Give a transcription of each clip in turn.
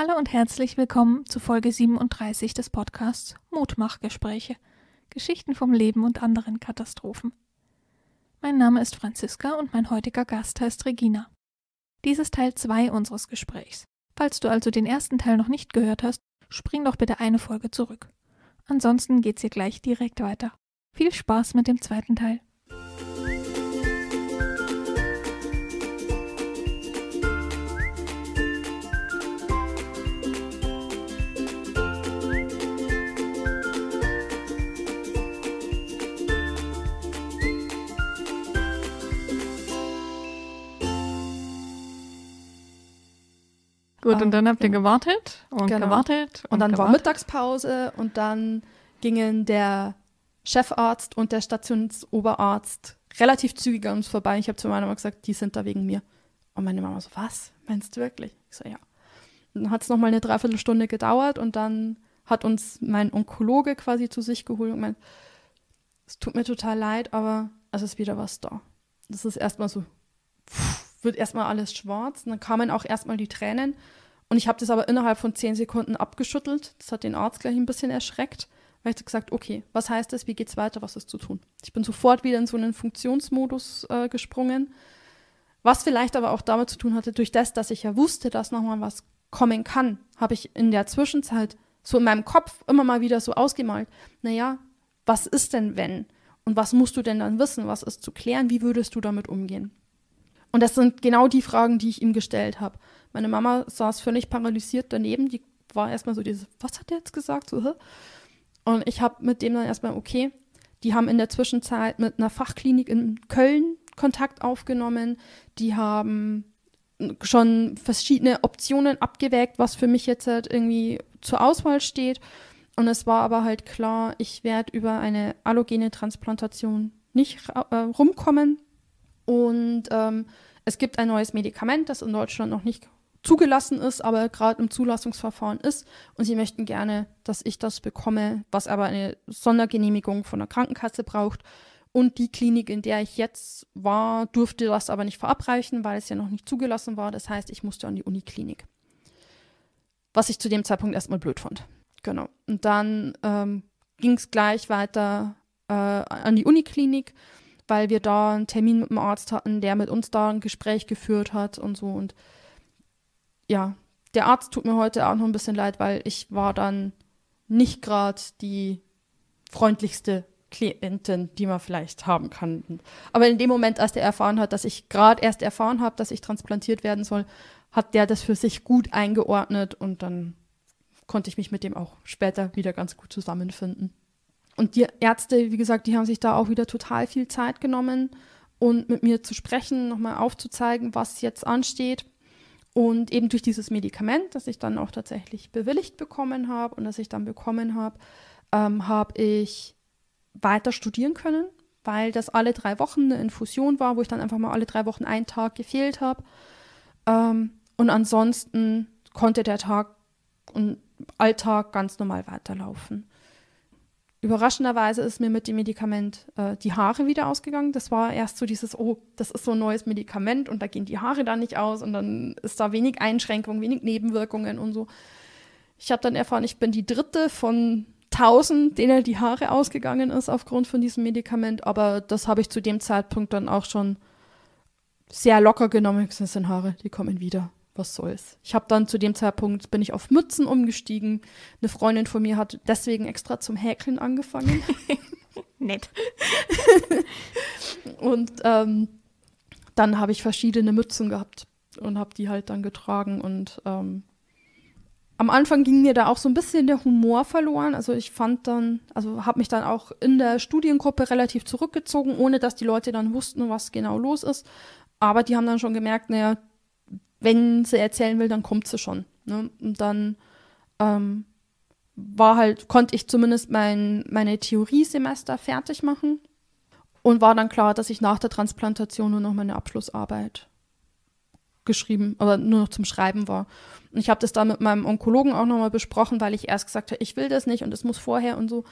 Hallo und herzlich willkommen zu Folge 37 des Podcasts Mutmachgespräche. Geschichten vom Leben und anderen Katastrophen. Mein Name ist Franziska und mein heutiger Gast heißt Regina. Dies ist Teil 2 unseres Gesprächs. Falls du also den ersten Teil noch nicht gehört hast, spring doch bitte eine Folge zurück. Ansonsten geht's hier gleich direkt weiter. Viel Spaß mit dem zweiten Teil. Gut, um, ähm, und dann habt ihr genau. gewartet und genau. gewartet. Und, und dann gewartet. war Mittagspause und dann gingen der Chefarzt und der Stationsoberarzt relativ zügig an uns vorbei. Ich habe zu meiner Mama gesagt, die sind da wegen mir. Und meine Mama so, was? Meinst du wirklich? Ich so, ja. Und dann hat es nochmal eine Dreiviertelstunde gedauert und dann hat uns mein Onkologe quasi zu sich geholt und meint, es tut mir total leid, aber es ist wieder was da. Das ist erstmal so, pff, wird erstmal alles schwarz. Und dann kamen auch erstmal die Tränen. Und ich habe das aber innerhalb von zehn Sekunden abgeschüttelt. Das hat den Arzt gleich ein bisschen erschreckt, weil ich gesagt okay, was heißt das, wie geht's weiter, was ist zu tun? Ich bin sofort wieder in so einen Funktionsmodus äh, gesprungen, was vielleicht aber auch damit zu tun hatte, durch das, dass ich ja wusste, dass nochmal was kommen kann, habe ich in der Zwischenzeit so in meinem Kopf immer mal wieder so ausgemalt, naja, was ist denn wenn? Und was musst du denn dann wissen? Was ist zu klären? Wie würdest du damit umgehen? Und das sind genau die Fragen, die ich ihm gestellt habe. Meine Mama saß völlig paralysiert daneben. Die war erstmal so dieses, was hat der jetzt gesagt? So, hä? Und ich habe mit dem dann erstmal, okay, die haben in der Zwischenzeit mit einer Fachklinik in Köln Kontakt aufgenommen. Die haben schon verschiedene Optionen abgewägt, was für mich jetzt halt irgendwie zur Auswahl steht. Und es war aber halt klar, ich werde über eine allogene Transplantation nicht äh, rumkommen. Und ähm, es gibt ein neues Medikament, das in Deutschland noch nicht zugelassen ist, aber gerade im Zulassungsverfahren ist. Und sie möchten gerne, dass ich das bekomme, was aber eine Sondergenehmigung von der Krankenkasse braucht. Und die Klinik, in der ich jetzt war, durfte das aber nicht verabreichen, weil es ja noch nicht zugelassen war. Das heißt, ich musste an die Uniklinik. Was ich zu dem Zeitpunkt erstmal blöd fand. Genau. Und dann ähm, ging es gleich weiter äh, an die Uniklinik, weil wir da einen Termin mit dem Arzt hatten, der mit uns da ein Gespräch geführt hat und so. Und ja, der Arzt tut mir heute auch noch ein bisschen leid, weil ich war dann nicht gerade die freundlichste Klientin, die man vielleicht haben kann. Aber in dem Moment, als der erfahren hat, dass ich gerade erst erfahren habe, dass ich transplantiert werden soll, hat der das für sich gut eingeordnet und dann konnte ich mich mit dem auch später wieder ganz gut zusammenfinden. Und die Ärzte, wie gesagt, die haben sich da auch wieder total viel Zeit genommen und um mit mir zu sprechen, nochmal aufzuzeigen, was jetzt ansteht. Und eben durch dieses Medikament, das ich dann auch tatsächlich bewilligt bekommen habe und das ich dann bekommen habe, ähm, habe ich weiter studieren können, weil das alle drei Wochen eine Infusion war, wo ich dann einfach mal alle drei Wochen einen Tag gefehlt habe. Ähm, und ansonsten konnte der Tag und Alltag ganz normal weiterlaufen überraschenderweise ist mir mit dem Medikament äh, die Haare wieder ausgegangen. Das war erst so dieses, oh, das ist so ein neues Medikament und da gehen die Haare dann nicht aus und dann ist da wenig Einschränkung, wenig Nebenwirkungen und so. Ich habe dann erfahren, ich bin die dritte von 1000, denen die Haare ausgegangen ist aufgrund von diesem Medikament, aber das habe ich zu dem Zeitpunkt dann auch schon sehr locker genommen. Das sind Haare, die kommen wieder was soll's. Ich habe dann zu dem Zeitpunkt, bin ich auf Mützen umgestiegen. Eine Freundin von mir hat deswegen extra zum Häkeln angefangen. Nett. und ähm, dann habe ich verschiedene Mützen gehabt und habe die halt dann getragen. Und ähm, am Anfang ging mir da auch so ein bisschen der Humor verloren. Also ich fand dann, also habe mich dann auch in der Studiengruppe relativ zurückgezogen, ohne dass die Leute dann wussten, was genau los ist. Aber die haben dann schon gemerkt, naja, wenn sie erzählen will, dann kommt sie schon. Ne? Und dann ähm, war halt, konnte ich zumindest mein, meine Theoriesemester fertig machen und war dann klar, dass ich nach der Transplantation nur noch meine Abschlussarbeit geschrieben, aber nur noch zum Schreiben war. Und ich habe das dann mit meinem Onkologen auch nochmal besprochen, weil ich erst gesagt habe, ich will das nicht und es muss vorher und so.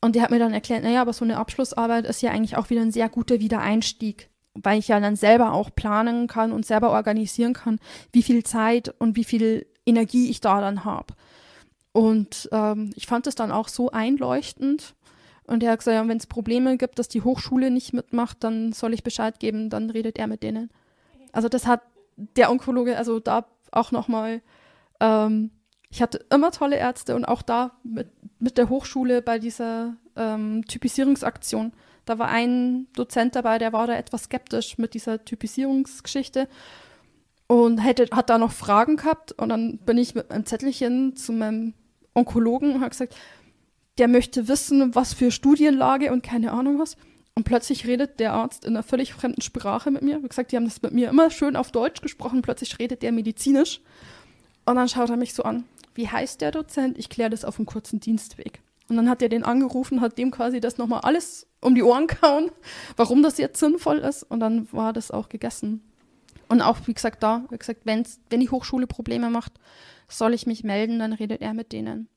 Und der hat mir dann erklärt, naja, aber so eine Abschlussarbeit ist ja eigentlich auch wieder ein sehr guter Wiedereinstieg weil ich ja dann selber auch planen kann und selber organisieren kann, wie viel Zeit und wie viel Energie ich da dann habe. Und ähm, ich fand es dann auch so einleuchtend. Und er hat gesagt, ja, wenn es Probleme gibt, dass die Hochschule nicht mitmacht, dann soll ich Bescheid geben, dann redet er mit denen. Also das hat der Onkologe, also da auch nochmal, ähm, ich hatte immer tolle Ärzte und auch da mit, mit der Hochschule bei dieser ähm, Typisierungsaktion da war ein Dozent dabei, der war da etwas skeptisch mit dieser Typisierungsgeschichte und hätte, hat da noch Fragen gehabt. Und dann bin ich mit einem Zettelchen zu meinem Onkologen und habe gesagt, der möchte wissen, was für Studienlage und keine Ahnung was. Und plötzlich redet der Arzt in einer völlig fremden Sprache mit mir. Wie gesagt, die haben das mit mir immer schön auf Deutsch gesprochen. Plötzlich redet der medizinisch. Und dann schaut er mich so an. Wie heißt der Dozent? Ich kläre das auf einem kurzen Dienstweg. Und dann hat er den angerufen, hat dem quasi das nochmal alles um die Ohren kauen, warum das jetzt sinnvoll ist. Und dann war das auch gegessen. Und auch, wie gesagt, da, wie gesagt, wenn's, wenn die Hochschule Probleme macht, soll ich mich melden, dann redet er mit denen.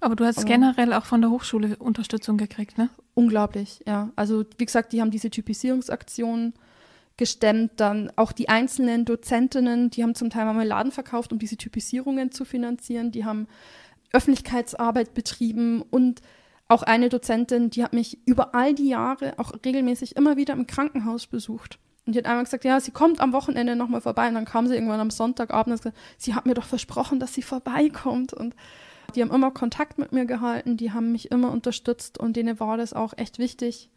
Aber du hast Aber generell auch von der Hochschule Unterstützung gekriegt, ne? Unglaublich, ja. Also, wie gesagt, die haben diese Typisierungsaktion gestemmt, dann auch die einzelnen Dozentinnen, die haben zum Teil Marmeladen verkauft, um diese Typisierungen zu finanzieren. Die haben Öffentlichkeitsarbeit betrieben und auch eine Dozentin, die hat mich über all die Jahre auch regelmäßig immer wieder im Krankenhaus besucht. Und die hat einmal gesagt, ja, sie kommt am Wochenende nochmal vorbei. Und dann kam sie irgendwann am Sonntagabend und hat gesagt, sie hat mir doch versprochen, dass sie vorbeikommt. Und die haben immer Kontakt mit mir gehalten, die haben mich immer unterstützt und denen war das auch echt wichtig,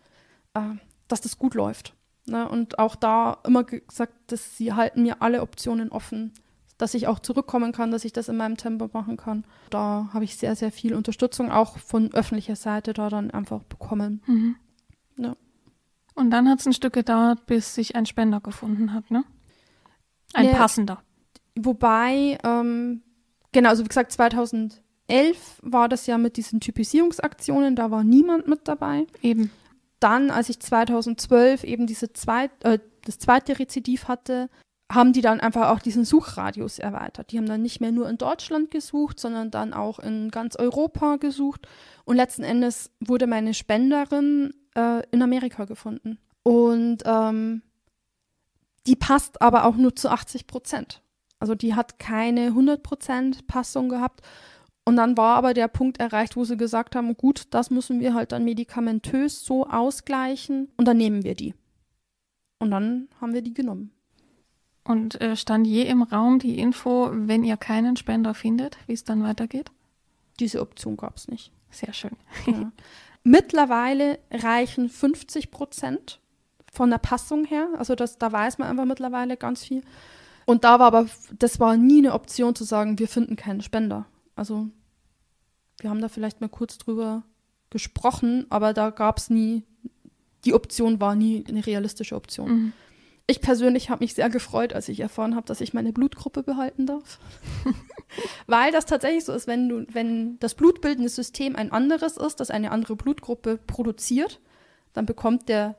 äh, dass das gut läuft. Ne? Und auch da immer gesagt, dass sie halten mir alle Optionen offen dass ich auch zurückkommen kann, dass ich das in meinem Tempo machen kann. Da habe ich sehr, sehr viel Unterstützung auch von öffentlicher Seite da dann einfach bekommen. Mhm. Ja. Und dann hat es ein Stück gedauert, bis sich ein Spender gefunden hat, ne? Ein ja, passender. Wobei, ähm, genau, also wie gesagt, 2011 war das ja mit diesen Typisierungsaktionen, da war niemand mit dabei. Eben. Dann, als ich 2012 eben diese zweit, äh, das zweite Rezidiv hatte, haben die dann einfach auch diesen Suchradius erweitert. Die haben dann nicht mehr nur in Deutschland gesucht, sondern dann auch in ganz Europa gesucht. Und letzten Endes wurde meine Spenderin äh, in Amerika gefunden. Und ähm, die passt aber auch nur zu 80 Prozent. Also die hat keine 100 Prozent Passung gehabt. Und dann war aber der Punkt erreicht, wo sie gesagt haben, gut, das müssen wir halt dann medikamentös so ausgleichen und dann nehmen wir die. Und dann haben wir die genommen. Und äh, stand je im Raum die Info, wenn ihr keinen Spender findet, wie es dann weitergeht? Diese Option gab es nicht. Sehr schön. Ja. Mittlerweile reichen 50 Prozent von der Passung her. Also das, da weiß man einfach mittlerweile ganz viel. Und da war aber, das war nie eine Option zu sagen, wir finden keinen Spender. Also wir haben da vielleicht mal kurz drüber gesprochen, aber da gab es nie, die Option war nie eine realistische Option. Mhm. Ich persönlich habe mich sehr gefreut, als ich erfahren habe, dass ich meine Blutgruppe behalten darf. Weil das tatsächlich so ist, wenn, du, wenn das blutbildende System ein anderes ist, das eine andere Blutgruppe produziert, dann bekommt der,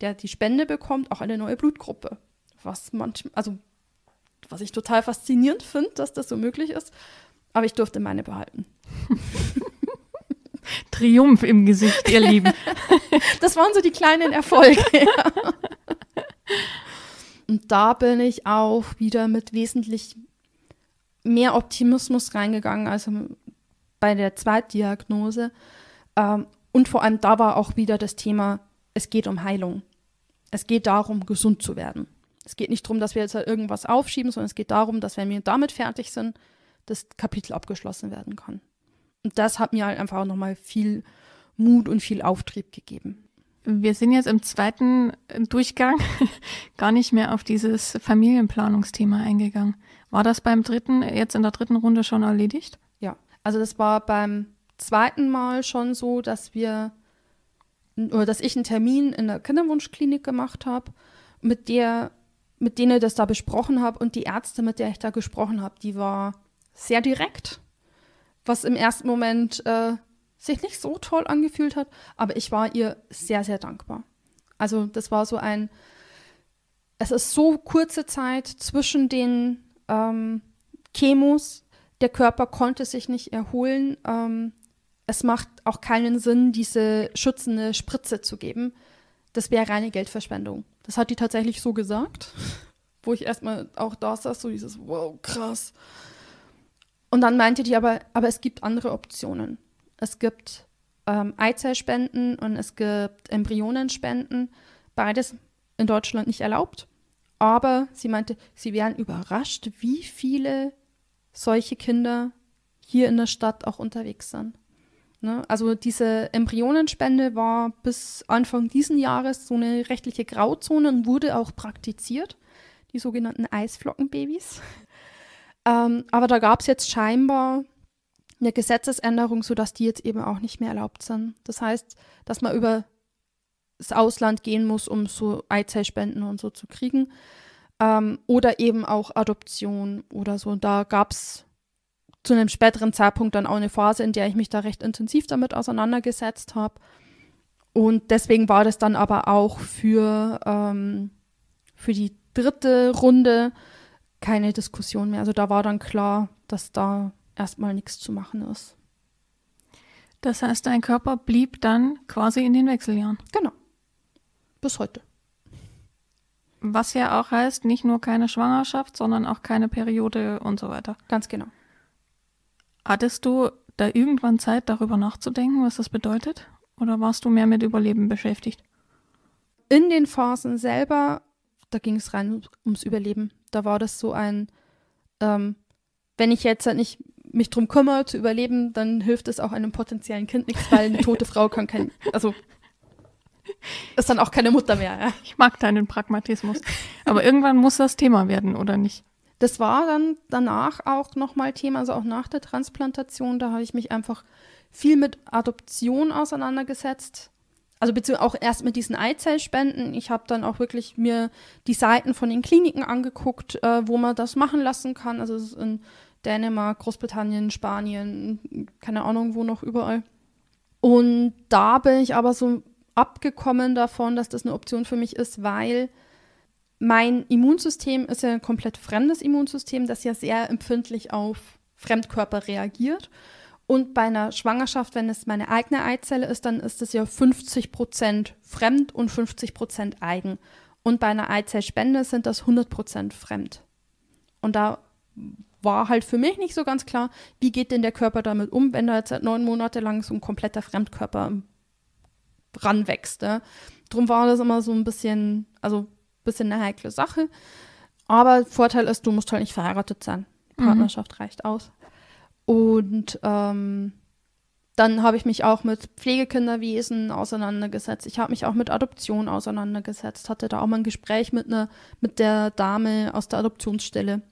der die Spende bekommt, auch eine neue Blutgruppe. Was manchmal, also was ich total faszinierend finde, dass das so möglich ist. Aber ich durfte meine behalten. Triumph im Gesicht, ihr Lieben. das waren so die kleinen Erfolge. Ja. Und da bin ich auch wieder mit wesentlich mehr Optimismus reingegangen als bei der Zweitdiagnose. Ähm, und vor allem da war auch wieder das Thema, es geht um Heilung. Es geht darum, gesund zu werden. Es geht nicht darum, dass wir jetzt irgendwas aufschieben, sondern es geht darum, dass wenn wir damit fertig sind, das Kapitel abgeschlossen werden kann. Und das hat mir halt einfach auch nochmal viel Mut und viel Auftrieb gegeben. Wir sind jetzt im zweiten Durchgang gar nicht mehr auf dieses Familienplanungsthema eingegangen. War das beim dritten, jetzt in der dritten Runde schon erledigt? Ja, also das war beim zweiten Mal schon so, dass wir oder dass ich einen Termin in der Kinderwunschklinik gemacht habe, mit der, mit denen ich das da besprochen habe und die Ärzte, mit der ich da gesprochen habe, die war sehr direkt, was im ersten Moment äh, sich nicht so toll angefühlt hat, aber ich war ihr sehr, sehr dankbar. Also das war so ein, es ist so kurze Zeit zwischen den ähm, Chemos, der Körper konnte sich nicht erholen. Ähm, es macht auch keinen Sinn, diese schützende Spritze zu geben. Das wäre reine Geldverschwendung. Das hat die tatsächlich so gesagt, wo ich erstmal auch da saß, so dieses, wow, krass. Und dann meinte die aber, aber es gibt andere Optionen. Es gibt ähm, Eizellspenden und es gibt Embryonenspenden. Beides in Deutschland nicht erlaubt. Aber sie meinte, sie wären überrascht, wie viele solche Kinder hier in der Stadt auch unterwegs sind. Ne? Also diese Embryonenspende war bis Anfang diesen Jahres so eine rechtliche Grauzone und wurde auch praktiziert, die sogenannten Eisflockenbabys. ähm, aber da gab es jetzt scheinbar eine Gesetzesänderung, sodass die jetzt eben auch nicht mehr erlaubt sind. Das heißt, dass man über das Ausland gehen muss, um so Eizellspenden und so zu kriegen. Ähm, oder eben auch Adoption oder so. Und da gab es zu einem späteren Zeitpunkt dann auch eine Phase, in der ich mich da recht intensiv damit auseinandergesetzt habe. Und deswegen war das dann aber auch für, ähm, für die dritte Runde keine Diskussion mehr. Also da war dann klar, dass da erstmal nichts zu machen ist. Das heißt, dein Körper blieb dann quasi in den Wechseljahren. Genau. Bis heute. Was ja auch heißt, nicht nur keine Schwangerschaft, sondern auch keine Periode und so weiter. Ganz genau. Hattest du da irgendwann Zeit, darüber nachzudenken, was das bedeutet? Oder warst du mehr mit Überleben beschäftigt? In den Phasen selber, da ging es rein ums Überleben. Da war das so ein, ähm, wenn ich jetzt halt nicht mich drum kümmere, zu überleben, dann hilft es auch einem potenziellen Kind nichts, weil eine tote Frau kann kein, also ist dann auch keine Mutter mehr. Ja. Ich mag deinen Pragmatismus. Aber irgendwann muss das Thema werden, oder nicht? Das war dann danach auch nochmal Thema, also auch nach der Transplantation, da habe ich mich einfach viel mit Adoption auseinandergesetzt. Also beziehungsweise auch erst mit diesen Eizellspenden. Ich habe dann auch wirklich mir die Seiten von den Kliniken angeguckt, äh, wo man das machen lassen kann. Also es ist in Dänemark, Großbritannien, Spanien, keine Ahnung wo noch überall. Und da bin ich aber so abgekommen davon, dass das eine Option für mich ist, weil mein Immunsystem ist ja ein komplett fremdes Immunsystem, das ja sehr empfindlich auf Fremdkörper reagiert. Und bei einer Schwangerschaft, wenn es meine eigene Eizelle ist, dann ist es ja 50 Prozent fremd und 50 Prozent eigen. Und bei einer Eizellspende sind das 100 Prozent fremd. Und da war halt für mich nicht so ganz klar, wie geht denn der Körper damit um, wenn da jetzt seit neun Monate lang so ein kompletter Fremdkörper ranwächst. Ne? Drum war das immer so ein bisschen, also ein bisschen eine heikle Sache. Aber Vorteil ist, du musst halt nicht verheiratet sein. Mhm. Partnerschaft mhm. reicht aus. Und ähm, dann habe ich mich auch mit Pflegekinderwesen auseinandergesetzt. Ich habe mich auch mit Adoption auseinandergesetzt. Hatte da auch mal ein Gespräch mit einer, mit der Dame aus der Adoptionsstelle.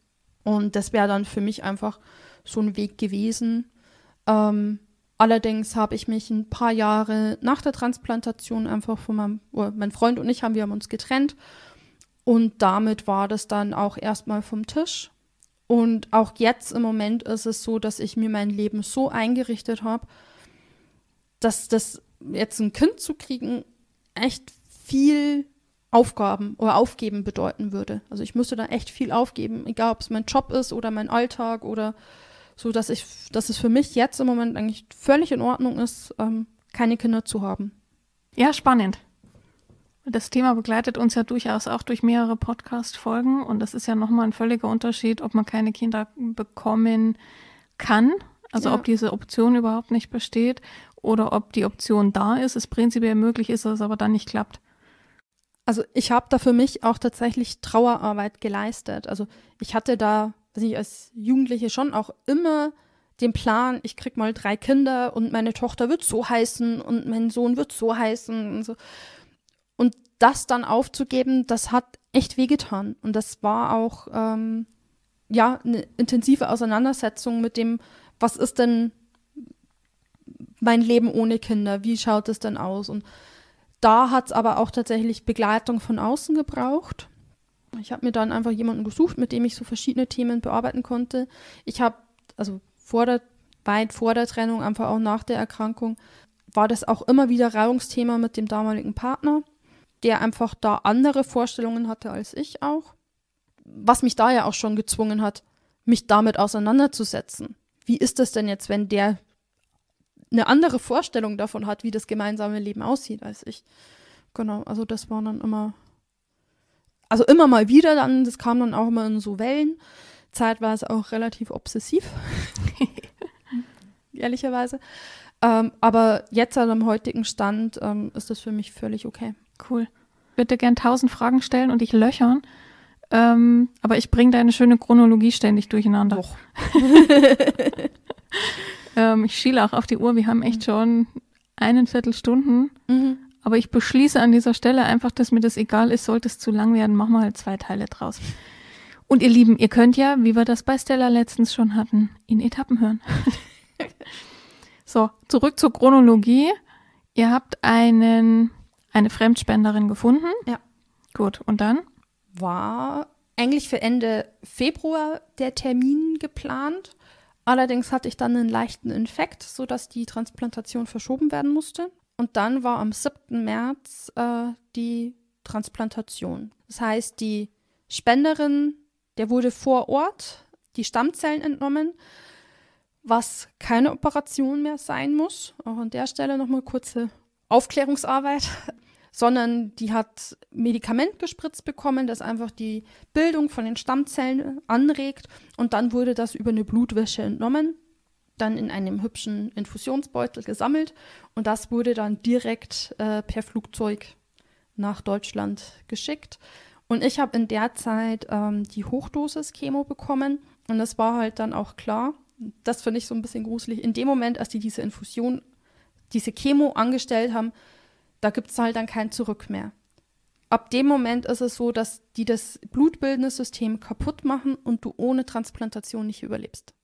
Und das wäre dann für mich einfach so ein Weg gewesen. Ähm, allerdings habe ich mich ein paar Jahre nach der Transplantation einfach von meinem, mein Freund und ich haben, wir haben uns getrennt. Und damit war das dann auch erstmal vom Tisch. Und auch jetzt im Moment ist es so, dass ich mir mein Leben so eingerichtet habe, dass das jetzt ein Kind zu kriegen echt viel Aufgaben oder Aufgeben bedeuten würde. Also ich müsste da echt viel aufgeben, egal ob es mein Job ist oder mein Alltag oder so, dass ich, dass es für mich jetzt im Moment eigentlich völlig in Ordnung ist, ähm, keine Kinder zu haben. Ja, spannend. Das Thema begleitet uns ja durchaus auch durch mehrere Podcast-Folgen und das ist ja nochmal ein völliger Unterschied, ob man keine Kinder bekommen kann, also ja. ob diese Option überhaupt nicht besteht oder ob die Option da ist, es prinzipiell möglich ist, dass es aber dann nicht klappt. Also ich habe da für mich auch tatsächlich Trauerarbeit geleistet. Also ich hatte da, weiß ich als Jugendliche schon auch immer den Plan, ich krieg mal drei Kinder und meine Tochter wird so heißen und mein Sohn wird so heißen und so. Und das dann aufzugeben, das hat echt wehgetan. Und das war auch, ähm, ja, eine intensive Auseinandersetzung mit dem, was ist denn mein Leben ohne Kinder? Wie schaut es denn aus? Und da hat es aber auch tatsächlich Begleitung von außen gebraucht. Ich habe mir dann einfach jemanden gesucht, mit dem ich so verschiedene Themen bearbeiten konnte. Ich habe, also vor der, weit vor der Trennung, einfach auch nach der Erkrankung, war das auch immer wieder Reibungsthema mit dem damaligen Partner, der einfach da andere Vorstellungen hatte als ich auch. Was mich da ja auch schon gezwungen hat, mich damit auseinanderzusetzen. Wie ist das denn jetzt, wenn der eine andere Vorstellung davon hat, wie das gemeinsame Leben aussieht als ich. Genau, also das war dann immer, also immer mal wieder dann, das kam dann auch immer in so Wellen. Zeitweise auch relativ obsessiv, ehrlicherweise. Ähm, aber jetzt also am heutigen Stand ähm, ist das für mich völlig okay. Cool. Ich würde gern tausend Fragen stellen und dich löchern. Ähm, aber ich bringe deine schöne Chronologie ständig durcheinander. Doch. Ähm, ich schiele auch auf die Uhr. Wir haben echt mhm. schon einen Viertelstunden. Mhm. Aber ich beschließe an dieser Stelle einfach, dass mir das egal ist. Sollte es zu lang werden, machen wir halt zwei Teile draus. Und ihr Lieben, ihr könnt ja, wie wir das bei Stella letztens schon hatten, in Etappen hören. so, zurück zur Chronologie. Ihr habt einen, eine Fremdspenderin gefunden. Ja. Gut, und dann? War eigentlich für Ende Februar der Termin geplant. Allerdings hatte ich dann einen leichten Infekt, sodass die Transplantation verschoben werden musste. Und dann war am 7. März äh, die Transplantation. Das heißt, die Spenderin, der wurde vor Ort die Stammzellen entnommen, was keine Operation mehr sein muss. Auch an der Stelle nochmal kurze Aufklärungsarbeit sondern die hat Medikament gespritzt bekommen, das einfach die Bildung von den Stammzellen anregt und dann wurde das über eine Blutwäsche entnommen, dann in einem hübschen Infusionsbeutel gesammelt und das wurde dann direkt äh, per Flugzeug nach Deutschland geschickt. Und ich habe in der Zeit ähm, die Hochdosis Chemo bekommen und das war halt dann auch klar. Das finde ich so ein bisschen gruselig. In dem Moment, als die diese Infusion, diese Chemo angestellt haben, da gibt es halt dann kein Zurück mehr. Ab dem Moment ist es so, dass die das blutbildende System kaputt machen und du ohne Transplantation nicht überlebst.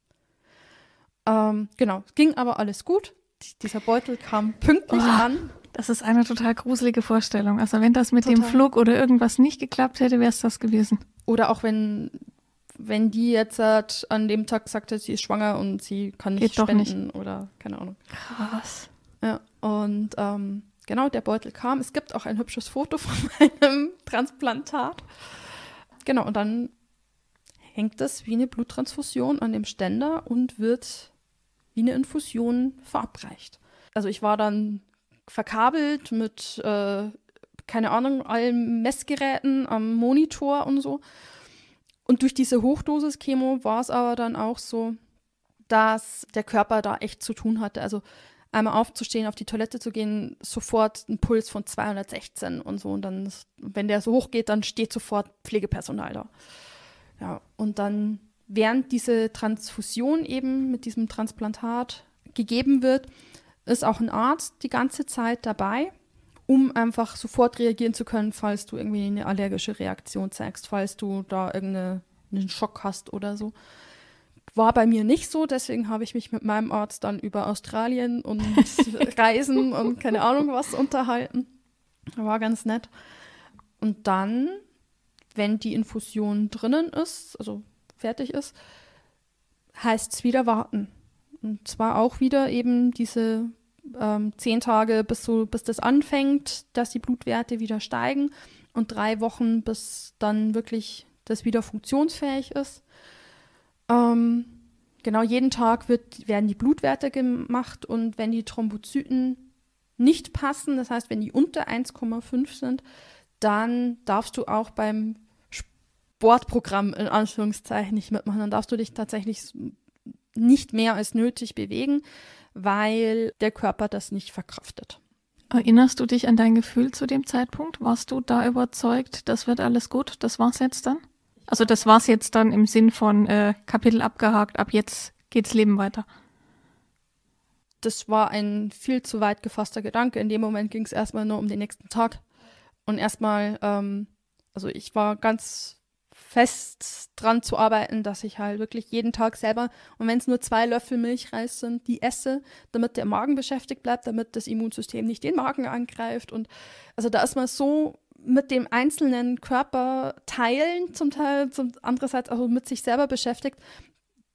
Ähm, genau, ging aber alles gut. Dieser Beutel kam pünktlich oh. an. Das ist eine total gruselige Vorstellung. Also wenn das mit total. dem Flug oder irgendwas nicht geklappt hätte, wäre es das gewesen. Oder auch wenn, wenn die jetzt hat, an dem Tag sagte, sie ist schwanger und sie kann nicht Geht spenden nicht. oder keine Ahnung. Krass. Ja, und ähm, genau, der Beutel kam. Es gibt auch ein hübsches Foto von meinem Transplantat. Genau, und dann hängt das wie eine Bluttransfusion an dem Ständer und wird wie eine Infusion verabreicht. Also ich war dann verkabelt mit, äh, keine Ahnung, allen Messgeräten am Monitor und so. Und durch diese Hochdosis Chemo war es aber dann auch so, dass der Körper da echt zu tun hatte. Also einmal aufzustehen, auf die Toilette zu gehen, sofort ein Puls von 216 und so. Und dann, wenn der so hoch geht, dann steht sofort Pflegepersonal da. Ja, und dann, während diese Transfusion eben mit diesem Transplantat gegeben wird, ist auch ein Arzt die ganze Zeit dabei, um einfach sofort reagieren zu können, falls du irgendwie eine allergische Reaktion zeigst, falls du da irgendeinen Schock hast oder so. War bei mir nicht so, deswegen habe ich mich mit meinem Arzt dann über Australien und Reisen und keine Ahnung was unterhalten. War ganz nett. Und dann, wenn die Infusion drinnen ist, also fertig ist, heißt es wieder warten. Und zwar auch wieder eben diese ähm, zehn Tage, bis, so, bis das anfängt, dass die Blutwerte wieder steigen und drei Wochen, bis dann wirklich das wieder funktionsfähig ist. Ähm, genau, jeden Tag wird, werden die Blutwerte gemacht und wenn die Thrombozyten nicht passen, das heißt, wenn die unter 1,5 sind, dann darfst du auch beim Sportprogramm in Anführungszeichen nicht mitmachen. Dann darfst du dich tatsächlich nicht mehr als nötig bewegen, weil der Körper das nicht verkraftet. Erinnerst du dich an dein Gefühl zu dem Zeitpunkt? Warst du da überzeugt, das wird alles gut, das war's jetzt dann? Also das war es jetzt dann im Sinn von äh, Kapitel abgehakt, ab jetzt geht's Leben weiter. Das war ein viel zu weit gefasster Gedanke. In dem Moment ging es erstmal nur um den nächsten Tag. Und erstmal, ähm, also ich war ganz fest dran zu arbeiten, dass ich halt wirklich jeden Tag selber, und wenn es nur zwei Löffel Milchreis sind, die esse, damit der Magen beschäftigt bleibt, damit das Immunsystem nicht den Magen angreift. Und also da ist man so mit dem einzelnen Körper teilen, zum Teil, zum, andererseits auch mit sich selber beschäftigt,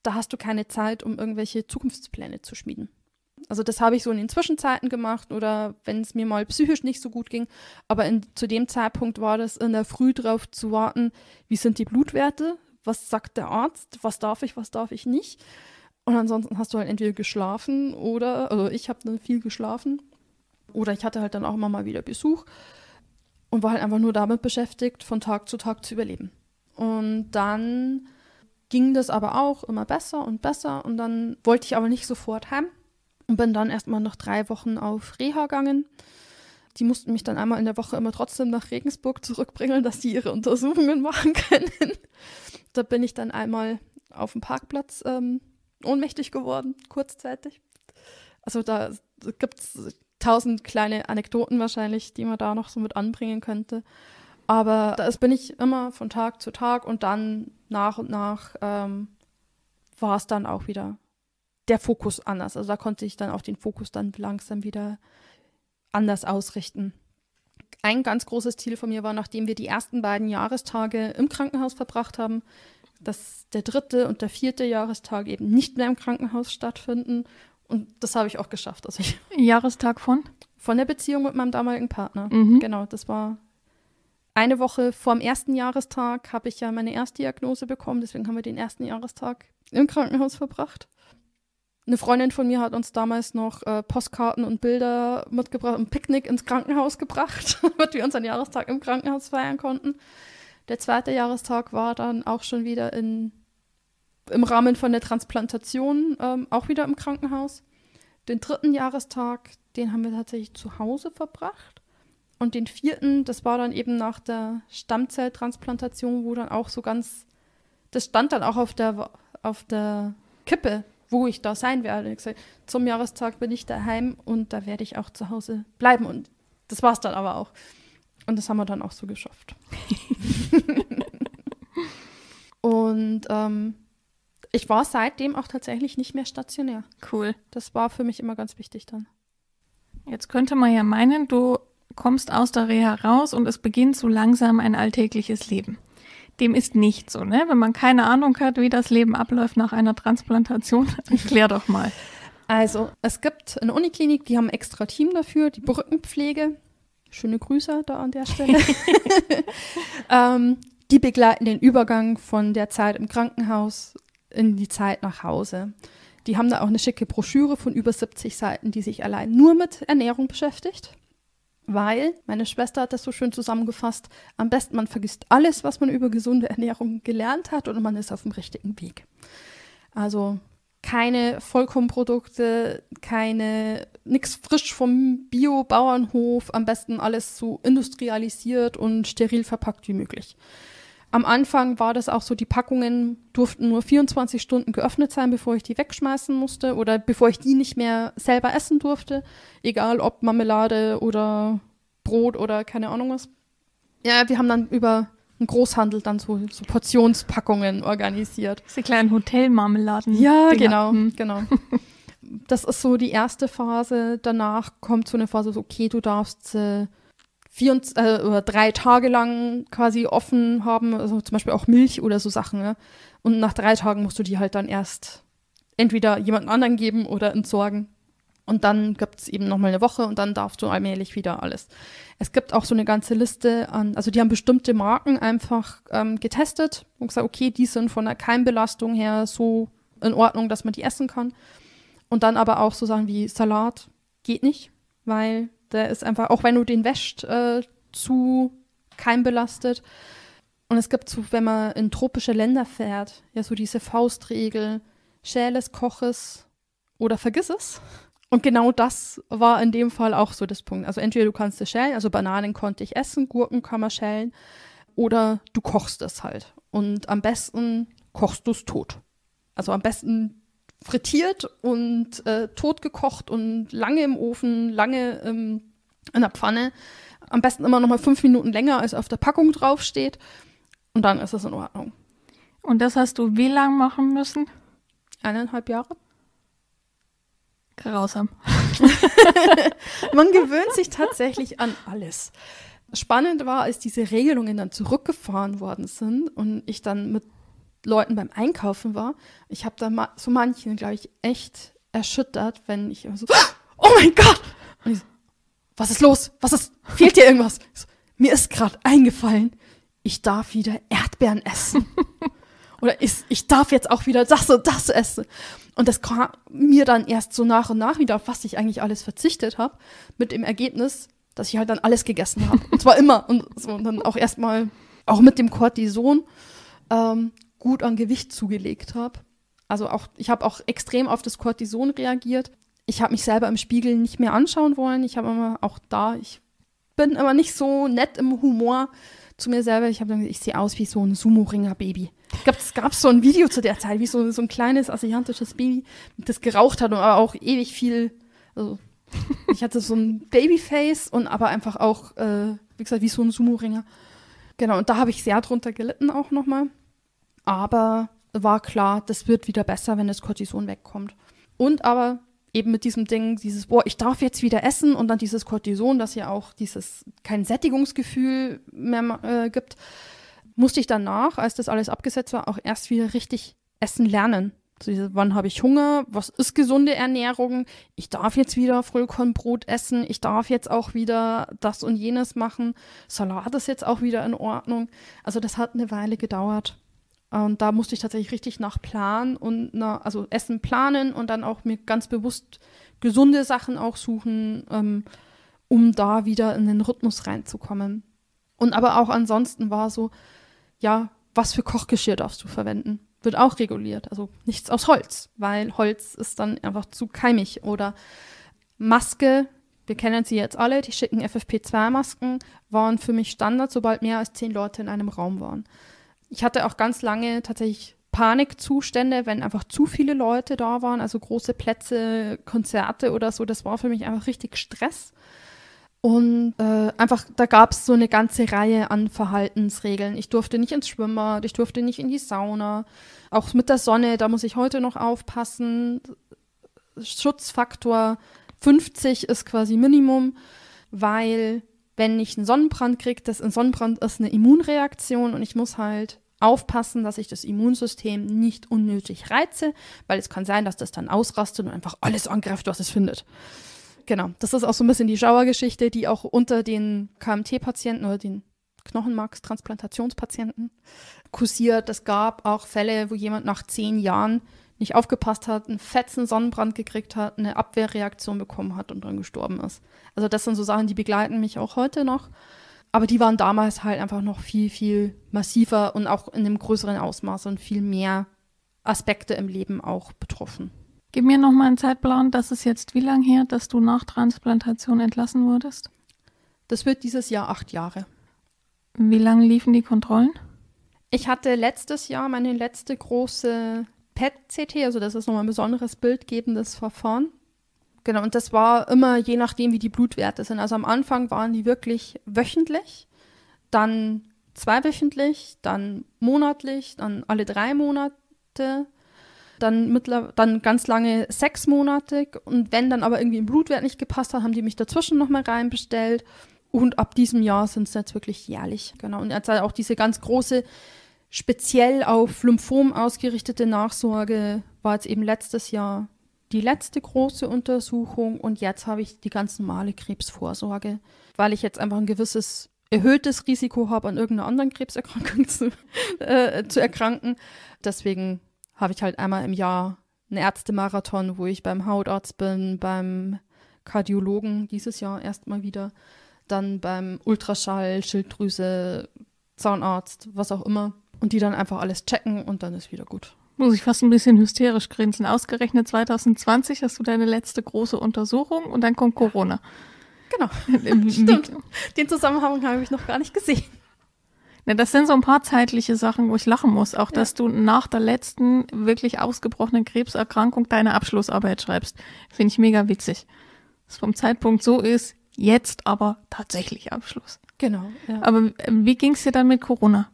da hast du keine Zeit, um irgendwelche Zukunftspläne zu schmieden. Also das habe ich so in den Zwischenzeiten gemacht oder wenn es mir mal psychisch nicht so gut ging. Aber in, zu dem Zeitpunkt war das in der Früh drauf zu warten, wie sind die Blutwerte, was sagt der Arzt, was darf ich, was darf ich nicht. Und ansonsten hast du halt entweder geschlafen oder, also ich habe dann viel geschlafen oder ich hatte halt dann auch immer mal wieder Besuch und war halt einfach nur damit beschäftigt, von Tag zu Tag zu überleben. Und dann ging das aber auch immer besser und besser und dann wollte ich aber nicht sofort heim und bin dann erstmal noch drei Wochen auf Reha gegangen. Die mussten mich dann einmal in der Woche immer trotzdem nach Regensburg zurückbringen, dass sie ihre Untersuchungen machen können. da bin ich dann einmal auf dem Parkplatz ähm, ohnmächtig geworden, kurzzeitig. Also da gibt es tausend kleine Anekdoten wahrscheinlich, die man da noch so mit anbringen könnte. Aber das bin ich immer von Tag zu Tag und dann nach und nach ähm, war es dann auch wieder der Fokus anders. Also da konnte ich dann auch den Fokus dann langsam wieder anders ausrichten. Ein ganz großes Ziel von mir war, nachdem wir die ersten beiden Jahrestage im Krankenhaus verbracht haben, dass der dritte und der vierte Jahrestag eben nicht mehr im Krankenhaus stattfinden und das habe ich auch geschafft. Also ich Jahrestag von? Von der Beziehung mit meinem damaligen Partner. Mhm. Genau, das war eine Woche vor dem ersten Jahrestag habe ich ja meine Erstdiagnose bekommen. Deswegen haben wir den ersten Jahrestag im Krankenhaus verbracht. Eine Freundin von mir hat uns damals noch äh, Postkarten und Bilder mitgebracht, ein Picknick ins Krankenhaus gebracht, damit wir unseren Jahrestag im Krankenhaus feiern konnten. Der zweite Jahrestag war dann auch schon wieder in im Rahmen von der Transplantation ähm, auch wieder im Krankenhaus. Den dritten Jahrestag, den haben wir tatsächlich zu Hause verbracht. Und den vierten, das war dann eben nach der Stammzelltransplantation, wo dann auch so ganz, das stand dann auch auf der, auf der Kippe, wo ich da sein werde. Ich gesagt, zum Jahrestag bin ich daheim und da werde ich auch zu Hause bleiben. Und das war es dann aber auch. Und das haben wir dann auch so geschafft. und ähm, ich war seitdem auch tatsächlich nicht mehr stationär. Cool. Das war für mich immer ganz wichtig dann. Jetzt könnte man ja meinen, du kommst aus der Reha raus und es beginnt so langsam ein alltägliches Leben. Dem ist nicht so, ne? Wenn man keine Ahnung hat, wie das Leben abläuft nach einer Transplantation, erklär doch mal. Also, es gibt eine Uniklinik, die haben ein extra Team dafür, die Brückenpflege. Schöne Grüße da an der Stelle. ähm, die begleiten den Übergang von der Zeit im Krankenhaus in die Zeit nach Hause. Die haben da auch eine schicke Broschüre von über 70 Seiten, die sich allein nur mit Ernährung beschäftigt. Weil, meine Schwester hat das so schön zusammengefasst, am besten man vergisst alles, was man über gesunde Ernährung gelernt hat und man ist auf dem richtigen Weg. Also keine Vollkornprodukte, keine nichts frisch vom Bio-Bauernhof, am besten alles so industrialisiert und steril verpackt wie möglich. Am Anfang war das auch so, die Packungen durften nur 24 Stunden geöffnet sein, bevor ich die wegschmeißen musste oder bevor ich die nicht mehr selber essen durfte, egal ob Marmelade oder Brot oder keine Ahnung was. Ja, wir haben dann über einen Großhandel dann so, so Portionspackungen organisiert. Diese kleinen Hotelmarmeladen. Ja, Dinger. genau, genau. das ist so die erste Phase. Danach kommt so eine Phase, so, okay, du darfst äh, vier und, äh, oder drei Tage lang quasi offen haben, also zum Beispiel auch Milch oder so Sachen. Ja? Ne? Und nach drei Tagen musst du die halt dann erst entweder jemand anderen geben oder entsorgen. Und dann gibt es eben nochmal eine Woche und dann darfst du allmählich wieder alles. Es gibt auch so eine ganze Liste an, also die haben bestimmte Marken einfach ähm, getestet und gesagt, okay, die sind von der Keimbelastung her so in Ordnung, dass man die essen kann. Und dann aber auch so Sachen wie Salat geht nicht, weil der ist einfach, auch wenn du den wäscht, äh, zu keimbelastet. Und es gibt so, wenn man in tropische Länder fährt, ja so diese Faustregel, schäle es, koche es oder vergiss es. Und genau das war in dem Fall auch so das Punkt. Also entweder du kannst es schälen, also Bananen konnte ich essen, Gurken kann man schälen, oder du kochst es halt. Und am besten kochst du es tot. Also am besten frittiert und äh, totgekocht und lange im Ofen, lange ähm, in der Pfanne. Am besten immer noch mal fünf Minuten länger, als auf der Packung draufsteht. Und dann ist es in Ordnung. Und das hast du wie lang machen müssen? Eineinhalb Jahre. Grausam. Man gewöhnt sich tatsächlich an alles. Spannend war, als diese Regelungen dann zurückgefahren worden sind und ich dann mit Leuten beim Einkaufen war. Ich habe da ma so manchen, glaube ich, echt erschüttert, wenn ich immer so, oh mein Gott! Und ich so, was ist los? Was ist? Fehlt dir irgendwas? So, mir ist gerade eingefallen, ich darf wieder Erdbeeren essen. Oder ich, ich darf jetzt auch wieder das und das essen. Und das kam mir dann erst so nach und nach wieder, auf was ich eigentlich alles verzichtet habe, mit dem Ergebnis, dass ich halt dann alles gegessen habe. Und zwar immer. Und, so, und dann auch erstmal, auch mit dem Cortison. Ähm, gut an Gewicht zugelegt habe. Also auch, ich habe auch extrem auf das Cortison reagiert. Ich habe mich selber im Spiegel nicht mehr anschauen wollen. Ich habe immer auch da, ich bin immer nicht so nett im Humor zu mir selber. Ich habe dann ich sehe aus wie so ein Sumo-Ringer-Baby. Ich glaube, es gab so ein Video zu der Zeit, wie so, so ein kleines asiatisches Baby, das geraucht hat und aber auch ewig viel. Also, ich hatte so ein Babyface und aber einfach auch, äh, wie gesagt, wie so ein Sumo-Ringer. Genau, und da habe ich sehr drunter gelitten auch nochmal. Aber war klar, das wird wieder besser, wenn das Cortison wegkommt. Und aber eben mit diesem Ding, dieses, boah, ich darf jetzt wieder essen und dann dieses Cortison, das ja auch dieses kein Sättigungsgefühl mehr äh, gibt, musste ich danach, als das alles abgesetzt war, auch erst wieder richtig essen lernen. So diese, wann habe ich Hunger? Was ist gesunde Ernährung? Ich darf jetzt wieder Vollkornbrot essen. Ich darf jetzt auch wieder das und jenes machen. Salat ist jetzt auch wieder in Ordnung. Also das hat eine Weile gedauert. Und da musste ich tatsächlich richtig nach Plan und na, also Essen planen und dann auch mir ganz bewusst gesunde Sachen auch suchen, ähm, um da wieder in den Rhythmus reinzukommen. Und aber auch ansonsten war so, ja, was für Kochgeschirr darfst du verwenden? Wird auch reguliert. Also nichts aus Holz, weil Holz ist dann einfach zu keimig. Oder Maske, wir kennen sie jetzt alle, die schicken FFP2-Masken waren für mich Standard, sobald mehr als zehn Leute in einem Raum waren. Ich hatte auch ganz lange tatsächlich Panikzustände, wenn einfach zu viele Leute da waren, also große Plätze, Konzerte oder so. Das war für mich einfach richtig Stress. Und äh, einfach, da gab es so eine ganze Reihe an Verhaltensregeln. Ich durfte nicht ins Schwimmbad, ich durfte nicht in die Sauna. Auch mit der Sonne, da muss ich heute noch aufpassen. Schutzfaktor 50 ist quasi Minimum, weil wenn ich einen Sonnenbrand kriege, das ein Sonnenbrand ist eine Immunreaktion und ich muss halt aufpassen, dass ich das Immunsystem nicht unnötig reize, weil es kann sein, dass das dann ausrastet und einfach alles angreift, was es findet. Genau, das ist auch so ein bisschen die Schauergeschichte, die auch unter den KMT-Patienten oder den Knochenmarkstransplantationspatienten kursiert. Es gab auch Fälle, wo jemand nach zehn Jahren nicht aufgepasst hat, einen fetzen Sonnenbrand gekriegt hat, eine Abwehrreaktion bekommen hat und dann gestorben ist. Also das sind so Sachen, die begleiten mich auch heute noch. Aber die waren damals halt einfach noch viel, viel massiver und auch in einem größeren Ausmaß und viel mehr Aspekte im Leben auch betroffen. Gib mir nochmal einen Zeitplan, das ist jetzt wie lange her, dass du nach Transplantation entlassen wurdest? Das wird dieses Jahr acht Jahre. Wie lange liefen die Kontrollen? Ich hatte letztes Jahr meine letzte große PET-CT, also das ist nochmal ein besonderes bildgebendes Verfahren. Genau, und das war immer je nachdem, wie die Blutwerte sind. Also am Anfang waren die wirklich wöchentlich, dann zweiwöchentlich, dann monatlich, dann alle drei Monate, dann, mittler, dann ganz lange sechsmonatig. Und wenn dann aber irgendwie ein Blutwert nicht gepasst hat, haben die mich dazwischen nochmal reinbestellt. Und ab diesem Jahr sind es jetzt wirklich jährlich. Genau. Und jetzt halt auch diese ganz große speziell auf Lymphom ausgerichtete Nachsorge war jetzt eben letztes Jahr die letzte große Untersuchung und jetzt habe ich die ganz normale Krebsvorsorge, weil ich jetzt einfach ein gewisses erhöhtes Risiko habe, an irgendeiner anderen Krebserkrankung zu, äh, zu erkranken. Deswegen habe ich halt einmal im Jahr einen Ärztemarathon, wo ich beim Hautarzt bin, beim Kardiologen dieses Jahr erstmal wieder, dann beim Ultraschall, Schilddrüse, Zahnarzt, was auch immer. Und die dann einfach alles checken und dann ist wieder gut. Muss ich fast ein bisschen hysterisch grinsen. Ausgerechnet 2020 hast du deine letzte große Untersuchung und dann kommt Corona. Genau. Stimmt. Den Zusammenhang habe ich noch gar nicht gesehen. Ja, das sind so ein paar zeitliche Sachen, wo ich lachen muss. Auch, ja. dass du nach der letzten wirklich ausgebrochenen Krebserkrankung deine Abschlussarbeit schreibst. Finde ich mega witzig. Dass vom Zeitpunkt so ist, jetzt aber tatsächlich Abschluss. Genau. Ja. Aber äh, wie ging es dir dann mit Corona?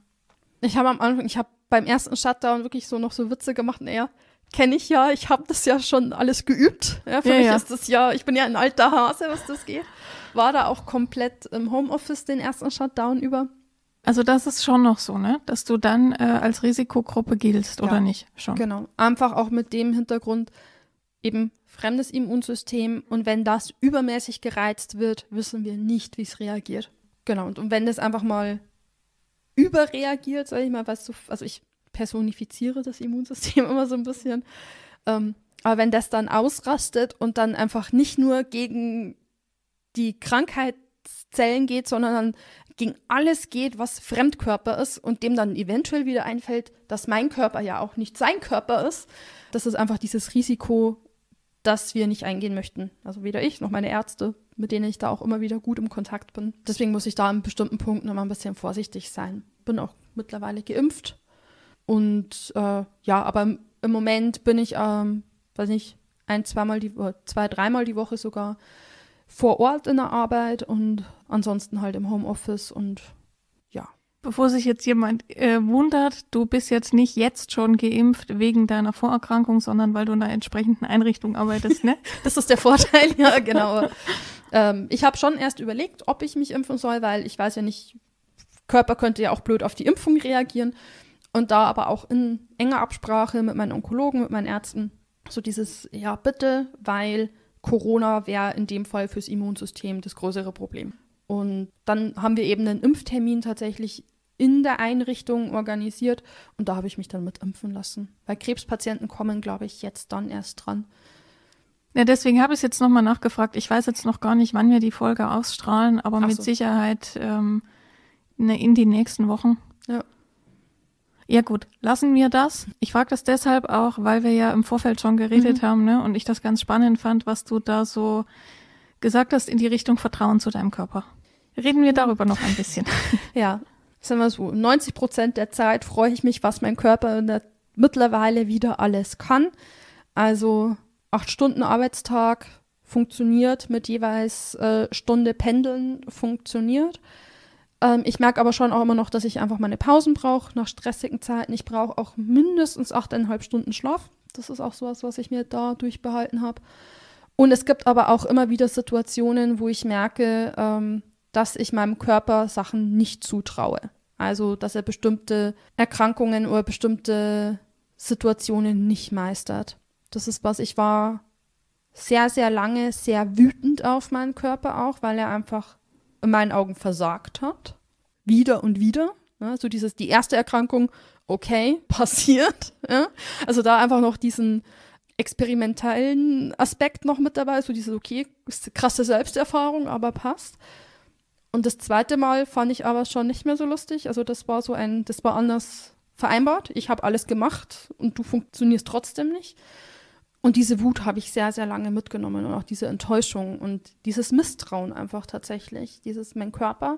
Ich habe am Anfang, ich habe beim ersten Shutdown wirklich so noch so Witze gemacht, naja, kenne ich ja, ich habe das ja schon alles geübt. Ja, für ja, mich ja. ist das ja, ich bin ja ein alter Hase, was das geht. War da auch komplett im Homeoffice den ersten Shutdown über. Also das ist schon noch so, ne? Dass du dann äh, als Risikogruppe giltst, oder nicht? Schon. Genau. Einfach auch mit dem Hintergrund, eben fremdes Immunsystem und wenn das übermäßig gereizt wird, wissen wir nicht, wie es reagiert. Genau. Und, und wenn das einfach mal überreagiert, sage ich mal, was so, also ich personifiziere das Immunsystem immer so ein bisschen. Ähm, aber wenn das dann ausrastet und dann einfach nicht nur gegen die Krankheitszellen geht, sondern dann gegen alles geht, was Fremdkörper ist und dem dann eventuell wieder einfällt, dass mein Körper ja auch nicht sein Körper ist, das ist einfach dieses Risiko, das wir nicht eingehen möchten. Also weder ich noch meine Ärzte mit denen ich da auch immer wieder gut im Kontakt bin. Deswegen muss ich da an bestimmten Punkten immer ein bisschen vorsichtig sein. Bin auch mittlerweile geimpft. Und äh, ja, aber im, Moment bin ich, ähm, weiß nicht, ein, zweimal die Woche, zwei, dreimal die Woche sogar vor Ort in der Arbeit und ansonsten halt im Homeoffice und ja. Bevor sich jetzt jemand äh, wundert, du bist jetzt nicht jetzt schon geimpft wegen deiner Vorerkrankung, sondern weil du in einer entsprechenden Einrichtung arbeitest, ne? das ist der Vorteil, ja, genau. Ähm, ich habe schon erst überlegt, ob ich mich impfen soll, weil ich weiß ja nicht, Körper könnte ja auch blöd auf die Impfung reagieren. Und da aber auch in enger Absprache mit meinen Onkologen, mit meinen Ärzten, so dieses, ja, bitte, weil Corona wäre in dem Fall fürs Immunsystem das größere Problem. Und dann haben wir eben einen Impftermin tatsächlich in der Einrichtung organisiert und da habe ich mich dann mit impfen lassen. Weil Krebspatienten kommen, glaube ich, jetzt dann erst dran. Ja, deswegen habe ich es jetzt nochmal nachgefragt. Ich weiß jetzt noch gar nicht, wann wir die Folge ausstrahlen, aber Ach mit so. Sicherheit ähm, ne, in die nächsten Wochen. Ja. Ja gut, lassen wir das. Ich frage das deshalb auch, weil wir ja im Vorfeld schon geredet mhm. haben ne? und ich das ganz spannend fand, was du da so gesagt hast in die Richtung Vertrauen zu deinem Körper. Reden wir darüber noch ein bisschen. ja, sagen wir so, 90 Prozent der Zeit freue ich mich, was mein Körper in der mittlerweile wieder alles kann. Also acht Stunden Arbeitstag funktioniert, mit jeweils äh, Stunde Pendeln funktioniert. Ähm, ich merke aber schon auch immer noch, dass ich einfach meine Pausen brauche nach stressigen Zeiten. Ich brauche auch mindestens achteinhalb Stunden Schlaf. Das ist auch sowas, was ich mir da durchbehalten habe. Und es gibt aber auch immer wieder Situationen, wo ich merke, ähm, dass ich meinem Körper Sachen nicht zutraue. Also, dass er bestimmte Erkrankungen oder bestimmte Situationen nicht meistert. Das ist was, ich war sehr, sehr lange sehr wütend auf meinen Körper auch, weil er einfach in meinen Augen versagt hat. Wieder und wieder. Ja, ne? so dieses, die erste Erkrankung, okay, passiert. Ja. Also da einfach noch diesen experimentellen Aspekt noch mit dabei, so dieses, okay, krasse Selbsterfahrung, aber passt. Und das zweite Mal fand ich aber schon nicht mehr so lustig. Also das war so ein, das war anders vereinbart. Ich habe alles gemacht und du funktionierst trotzdem nicht. Und diese Wut habe ich sehr, sehr lange mitgenommen und auch diese Enttäuschung und dieses Misstrauen einfach tatsächlich. Dieses, mein Körper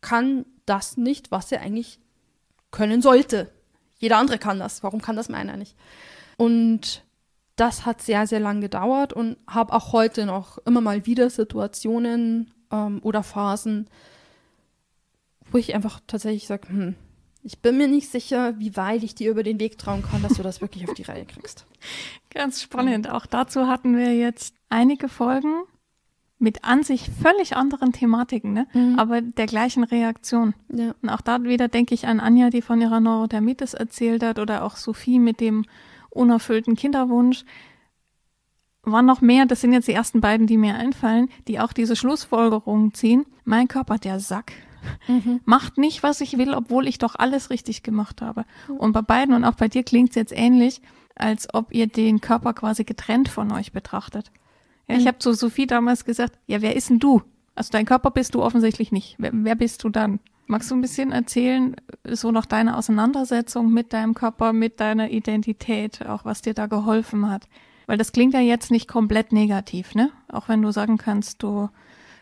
kann das nicht, was er eigentlich können sollte. Jeder andere kann das. Warum kann das meiner nicht? Und das hat sehr, sehr lang gedauert und habe auch heute noch immer mal wieder Situationen ähm, oder Phasen, wo ich einfach tatsächlich sage, hm, ich bin mir nicht sicher, wie weit ich dir über den Weg trauen kann, dass du das wirklich auf die Reihe kriegst. Ganz spannend. Auch dazu hatten wir jetzt einige Folgen mit an sich völlig anderen Thematiken, ne? Mhm. aber der gleichen Reaktion. Ja. Und auch da wieder denke ich an Anja, die von ihrer Neurodermitis erzählt hat, oder auch Sophie mit dem unerfüllten Kinderwunsch. Waren noch mehr, das sind jetzt die ersten beiden, die mir einfallen, die auch diese Schlussfolgerungen ziehen. Mein Körper, der Sack. Mhm. Macht nicht, was ich will, obwohl ich doch alles richtig gemacht habe. Mhm. Und bei beiden und auch bei dir klingt es jetzt ähnlich, als ob ihr den Körper quasi getrennt von euch betrachtet. Ja, mhm. Ich habe zu Sophie damals gesagt, ja, wer ist denn du? Also dein Körper bist du offensichtlich nicht. Wer, wer bist du dann? Magst du ein bisschen erzählen, so noch deine Auseinandersetzung mit deinem Körper, mit deiner Identität, auch was dir da geholfen hat? Weil das klingt ja jetzt nicht komplett negativ, ne? Auch wenn du sagen kannst, du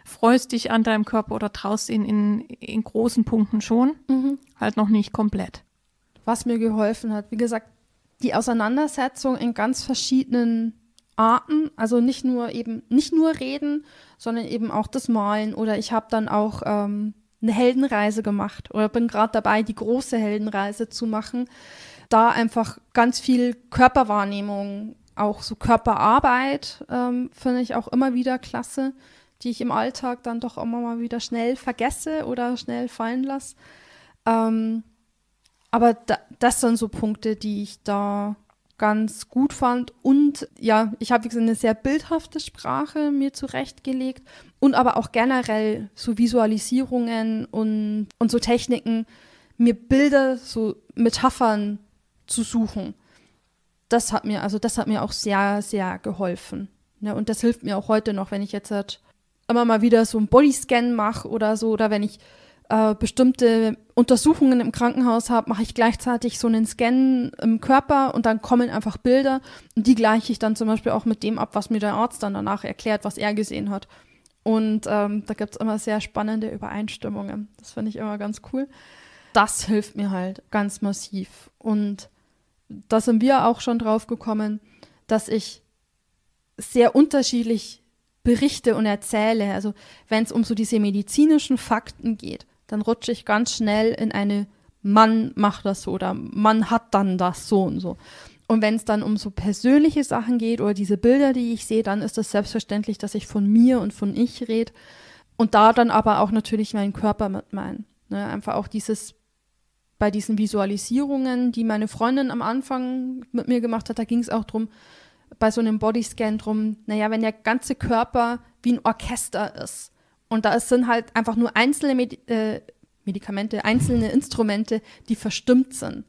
freust dich an deinem Körper oder traust ihn in, in großen Punkten schon, mhm. halt noch nicht komplett. Was mir geholfen hat, wie gesagt, die Auseinandersetzung in ganz verschiedenen Arten, also nicht nur eben nicht nur reden, sondern eben auch das Malen oder ich habe dann auch ähm, eine Heldenreise gemacht oder bin gerade dabei, die große Heldenreise zu machen. Da einfach ganz viel Körperwahrnehmung, auch so Körperarbeit ähm, finde ich auch immer wieder klasse die ich im Alltag dann doch immer mal wieder schnell vergesse oder schnell fallen lasse. Ähm, aber da, das sind so Punkte, die ich da ganz gut fand. Und ja, ich habe, wie gesagt, eine sehr bildhafte Sprache mir zurechtgelegt und aber auch generell so Visualisierungen und, und so Techniken, mir Bilder, so Metaphern zu suchen. Das hat mir, also das hat mir auch sehr, sehr geholfen. Ne? Und das hilft mir auch heute noch, wenn ich jetzt halt immer mal wieder so einen Bodyscan mache oder so, oder wenn ich äh, bestimmte Untersuchungen im Krankenhaus habe, mache ich gleichzeitig so einen Scan im Körper und dann kommen einfach Bilder und die gleiche ich dann zum Beispiel auch mit dem ab, was mir der Arzt dann danach erklärt, was er gesehen hat. Und ähm, da gibt es immer sehr spannende Übereinstimmungen. Das finde ich immer ganz cool. Das hilft mir halt ganz massiv. Und da sind wir auch schon drauf gekommen, dass ich sehr unterschiedlich berichte und erzähle, also wenn es um so diese medizinischen Fakten geht, dann rutsche ich ganz schnell in eine Mann macht das so oder Mann hat dann das so und so. Und wenn es dann um so persönliche Sachen geht oder diese Bilder, die ich sehe, dann ist es das selbstverständlich, dass ich von mir und von ich rede und da dann aber auch natürlich meinen Körper mit meinen. Ne? Einfach auch dieses bei diesen Visualisierungen, die meine Freundin am Anfang mit mir gemacht hat, da ging es auch darum, bei so einem Bodyscan drum, naja, wenn der ganze Körper wie ein Orchester ist und da sind halt einfach nur einzelne Medi äh, Medikamente, einzelne Instrumente, die verstimmt sind.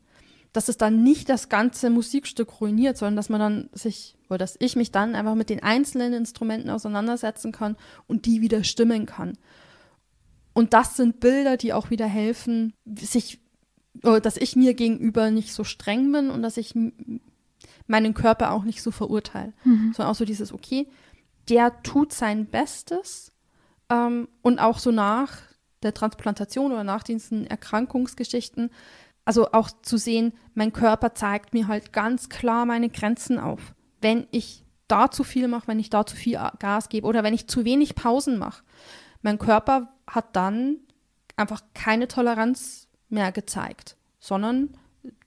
Dass es dann nicht das ganze Musikstück ruiniert, sondern dass man dann sich, oder dass ich mich dann einfach mit den einzelnen Instrumenten auseinandersetzen kann und die wieder stimmen kann. Und das sind Bilder, die auch wieder helfen, sich, dass ich mir gegenüber nicht so streng bin und dass ich meinen Körper auch nicht so verurteile, mhm. sondern auch so dieses, okay, der tut sein Bestes ähm, und auch so nach der Transplantation oder nach diesen Erkrankungsgeschichten, also auch zu sehen, mein Körper zeigt mir halt ganz klar meine Grenzen auf. Wenn ich da zu viel mache, wenn ich da zu viel Gas gebe oder wenn ich zu wenig Pausen mache, mein Körper hat dann einfach keine Toleranz mehr gezeigt, sondern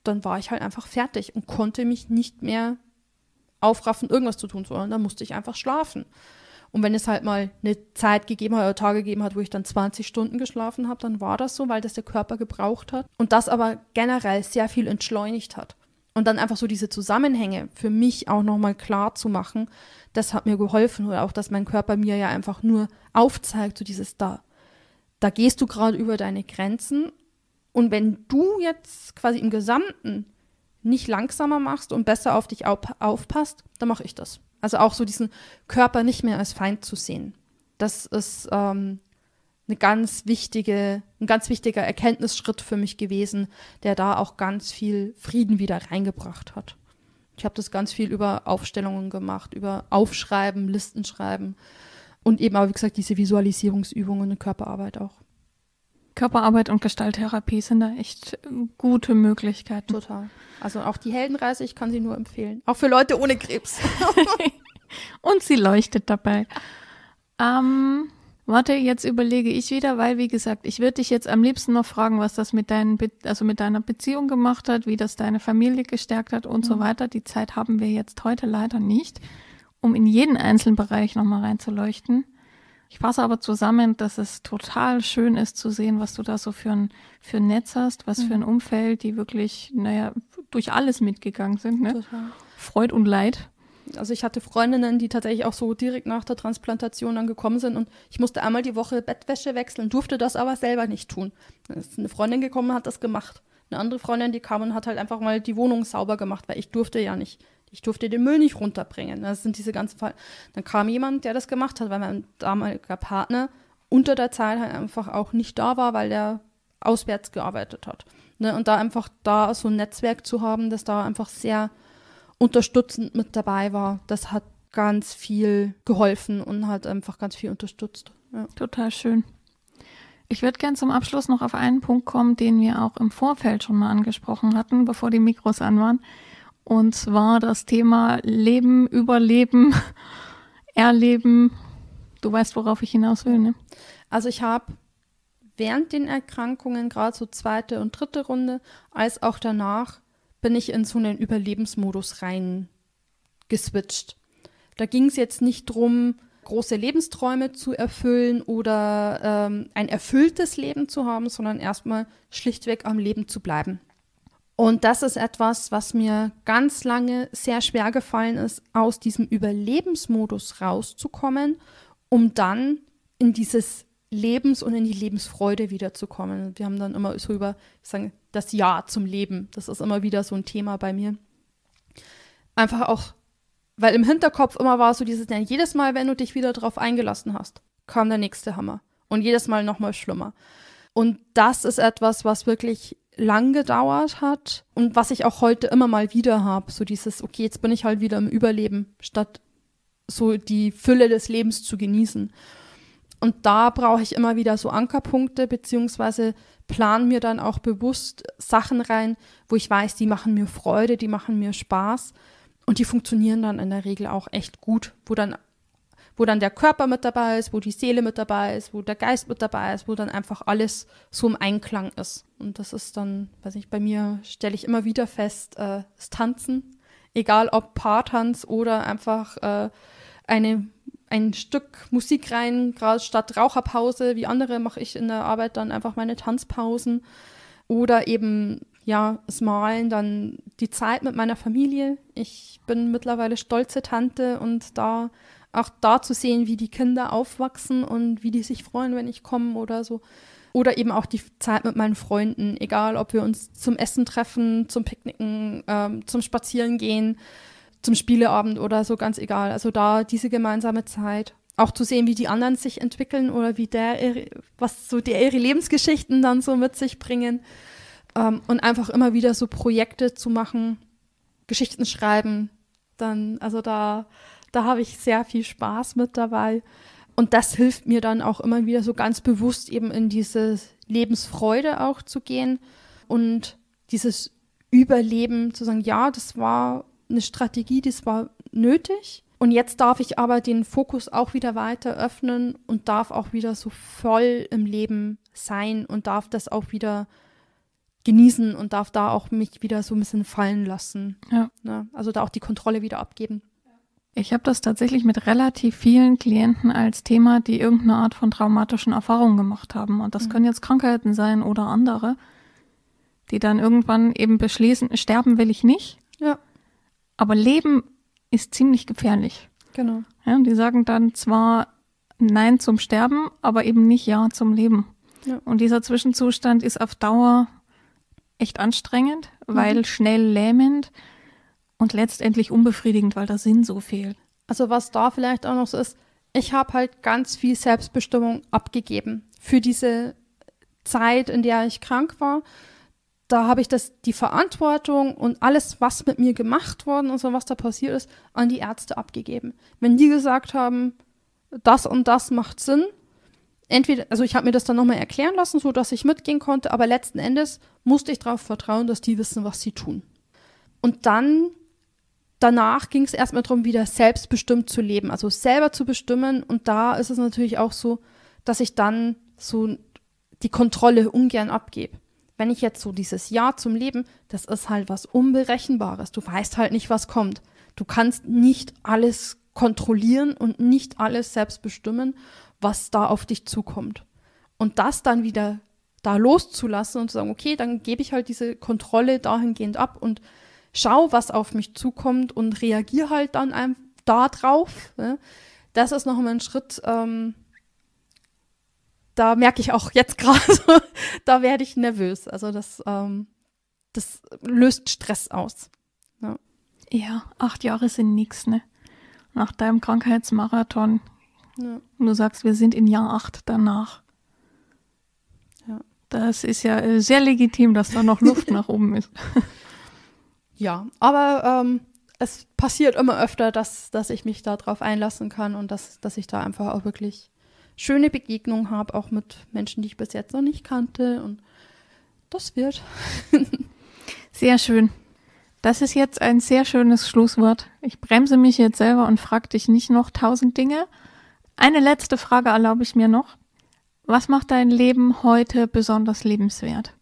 dann war ich halt einfach fertig und konnte mich nicht mehr aufraffen, irgendwas zu tun, sondern dann musste ich einfach schlafen. Und wenn es halt mal eine Zeit gegeben hat oder Tage gegeben hat, wo ich dann 20 Stunden geschlafen habe, dann war das so, weil das der Körper gebraucht hat und das aber generell sehr viel entschleunigt hat. Und dann einfach so diese Zusammenhänge für mich auch nochmal klar zu machen, das hat mir geholfen. Oder auch, dass mein Körper mir ja einfach nur aufzeigt, so dieses da. Da gehst du gerade über deine Grenzen und wenn du jetzt quasi im Gesamten nicht langsamer machst und besser auf dich aufpasst, dann mache ich das. Also auch so diesen Körper nicht mehr als Feind zu sehen. Das ist ähm, eine ganz wichtige, ein ganz wichtiger Erkenntnisschritt für mich gewesen, der da auch ganz viel Frieden wieder reingebracht hat. Ich habe das ganz viel über Aufstellungen gemacht, über Aufschreiben, Listen schreiben und eben auch, wie gesagt, diese Visualisierungsübungen und Körperarbeit auch. Körperarbeit und Gestalttherapie sind da echt ähm, gute Möglichkeiten. Total. Also auch die Heldenreise, ich kann sie nur empfehlen. Auch für Leute ohne Krebs. und sie leuchtet dabei. Ähm, warte, jetzt überlege ich wieder, weil wie gesagt, ich würde dich jetzt am liebsten noch fragen, was das mit deinen, Be also mit deiner Beziehung gemacht hat, wie das deine Familie gestärkt hat und mhm. so weiter. Die Zeit haben wir jetzt heute leider nicht, um in jeden einzelnen Bereich nochmal reinzuleuchten. Ich fasse aber zusammen, dass es total schön ist zu sehen, was du da so für ein, für ein Netz hast, was mhm. für ein mhm. Umfeld, die wirklich, naja, durch alles mitgegangen sind. Ne? Freud und Leid. Also ich hatte Freundinnen, die tatsächlich auch so direkt nach der Transplantation dann gekommen sind und ich musste einmal die Woche Bettwäsche wechseln, durfte das aber selber nicht tun. Dann ist eine Freundin gekommen, und hat das gemacht. Eine andere Freundin, die kam und hat halt einfach mal die Wohnung sauber gemacht, weil ich durfte ja nicht. Ich durfte den Müll nicht runterbringen. Das sind diese ganzen Fall. Dann kam jemand, der das gemacht hat, weil mein damaliger Partner unter der Zeit halt einfach auch nicht da war, weil der auswärts gearbeitet hat. Ne? Und da einfach da so ein Netzwerk zu haben, das da einfach sehr unterstützend mit dabei war, das hat ganz viel geholfen und hat einfach ganz viel unterstützt. Ja. Total schön. Ich würde gerne zum Abschluss noch auf einen Punkt kommen, den wir auch im Vorfeld schon mal angesprochen hatten, bevor die Mikros an waren. Und zwar das Thema Leben, Überleben, Erleben. Du weißt, worauf ich hinaus will, ne? Also ich habe während den Erkrankungen, gerade so zweite und dritte Runde, als auch danach, bin ich in so einen Überlebensmodus rein geswitcht. Da ging es jetzt nicht darum, große Lebensträume zu erfüllen oder ähm, ein erfülltes Leben zu haben, sondern erstmal schlichtweg am Leben zu bleiben. Und das ist etwas, was mir ganz lange sehr schwer gefallen ist, aus diesem Überlebensmodus rauszukommen, um dann in dieses Lebens und in die Lebensfreude wiederzukommen. Wir haben dann immer so über sagen, das Ja zum Leben. Das ist immer wieder so ein Thema bei mir. Einfach auch, weil im Hinterkopf immer war so dieses, denn jedes Mal, wenn du dich wieder drauf eingelassen hast, kam der nächste Hammer. Und jedes Mal nochmal schlimmer. Und das ist etwas, was wirklich lang gedauert hat und was ich auch heute immer mal wieder habe, so dieses, okay, jetzt bin ich halt wieder im Überleben, statt so die Fülle des Lebens zu genießen. Und da brauche ich immer wieder so Ankerpunkte, beziehungsweise plan mir dann auch bewusst Sachen rein, wo ich weiß, die machen mir Freude, die machen mir Spaß und die funktionieren dann in der Regel auch echt gut, wo dann wo dann der Körper mit dabei ist, wo die Seele mit dabei ist, wo der Geist mit dabei ist, wo dann einfach alles so im Einklang ist. Und das ist dann, weiß ich, bei mir stelle ich immer wieder fest, äh, das Tanzen, egal ob Paartanz oder einfach äh, eine ein Stück Musik rein, gerade statt Raucherpause, wie andere mache ich in der Arbeit dann einfach meine Tanzpausen oder eben ja, das Malen, dann die Zeit mit meiner Familie. Ich bin mittlerweile stolze Tante und da auch da zu sehen, wie die Kinder aufwachsen und wie die sich freuen, wenn ich komme oder so. Oder eben auch die Zeit mit meinen Freunden, egal ob wir uns zum Essen treffen, zum Picknicken, ähm, zum Spazieren gehen, zum Spieleabend oder so, ganz egal. Also da diese gemeinsame Zeit. Auch zu sehen, wie die anderen sich entwickeln oder wie der, was so der ihre Lebensgeschichten dann so mit sich bringen. Ähm, und einfach immer wieder so Projekte zu machen, Geschichten schreiben. Dann, also da, da habe ich sehr viel Spaß mit dabei. Und das hilft mir dann auch immer wieder so ganz bewusst eben in diese Lebensfreude auch zu gehen und dieses Überleben zu sagen, ja, das war eine Strategie, das war nötig. Und jetzt darf ich aber den Fokus auch wieder weiter öffnen und darf auch wieder so voll im Leben sein und darf das auch wieder genießen und darf da auch mich wieder so ein bisschen fallen lassen. Ja. Ne? Also da auch die Kontrolle wieder abgeben. Ich habe das tatsächlich mit relativ vielen Klienten als Thema, die irgendeine Art von traumatischen Erfahrungen gemacht haben. Und das mhm. können jetzt Krankheiten sein oder andere, die dann irgendwann eben beschließen, sterben will ich nicht. Ja. Aber Leben ist ziemlich gefährlich. Genau. Ja, und die sagen dann zwar Nein zum Sterben, aber eben nicht Ja zum Leben. Ja. Und dieser Zwischenzustand ist auf Dauer echt anstrengend, mhm. weil schnell lähmend, und letztendlich unbefriedigend, weil der Sinn so fehlt. Also was da vielleicht auch noch so ist, ich habe halt ganz viel Selbstbestimmung abgegeben für diese Zeit, in der ich krank war. Da habe ich das, die Verantwortung und alles, was mit mir gemacht worden ist und was da passiert ist, an die Ärzte abgegeben. Wenn die gesagt haben, das und das macht Sinn, entweder, also ich habe mir das dann nochmal erklären lassen, so dass ich mitgehen konnte, aber letzten Endes musste ich darauf vertrauen, dass die wissen, was sie tun. Und dann danach ging es erstmal darum, wieder selbstbestimmt zu leben, also selber zu bestimmen. Und da ist es natürlich auch so, dass ich dann so die Kontrolle ungern abgebe. Wenn ich jetzt so dieses Ja zum Leben, das ist halt was Unberechenbares. Du weißt halt nicht, was kommt. Du kannst nicht alles kontrollieren und nicht alles selbst bestimmen, was da auf dich zukommt. Und das dann wieder da loszulassen und zu sagen, okay, dann gebe ich halt diese Kontrolle dahingehend ab und schau, was auf mich zukommt und reagier halt dann da drauf. Das ist nochmal ein Schritt, ähm, da merke ich auch jetzt gerade, da werde ich nervös. Also das, ähm, das löst Stress aus. Ja. ja. acht Jahre sind nichts, ne? Nach deinem Krankheitsmarathon. Ja. Du sagst, wir sind in Jahr acht danach. Ja. Das ist ja äh, sehr legitim, dass da noch Luft nach oben ist. Ja, aber ähm, es passiert immer öfter, dass, dass ich mich da drauf einlassen kann und dass, dass ich da einfach auch wirklich schöne Begegnungen habe, auch mit Menschen, die ich bis jetzt noch nicht kannte. Und das wird. sehr schön. Das ist jetzt ein sehr schönes Schlusswort. Ich bremse mich jetzt selber und frage dich nicht noch tausend Dinge. Eine letzte Frage erlaube ich mir noch. Was macht dein Leben heute besonders lebenswert?